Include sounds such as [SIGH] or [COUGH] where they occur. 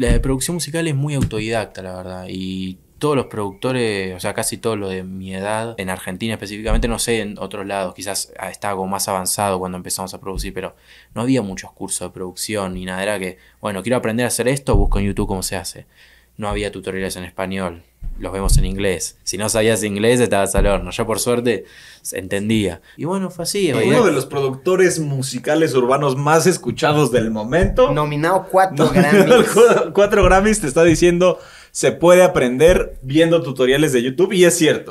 la producción musical es muy autodidacta, la verdad. Y todos los productores, o sea, casi todos los de mi edad, en Argentina específicamente, no sé, en otros lados, quizás estaba como más avanzado cuando empezamos a producir, pero no había muchos cursos de producción ni nada. Era que, bueno, quiero aprender a hacer esto, busco en YouTube cómo se hace no había tutoriales en español, los vemos en inglés. Si no sabías inglés, estabas al horno. Yo, por suerte, entendía. Y bueno, fue así. Uno de los productores musicales urbanos más escuchados del momento. Nominado cuatro [LAUGHS] Grammys. cuatro Grammys te está diciendo, se puede aprender viendo tutoriales de YouTube. Y es cierto.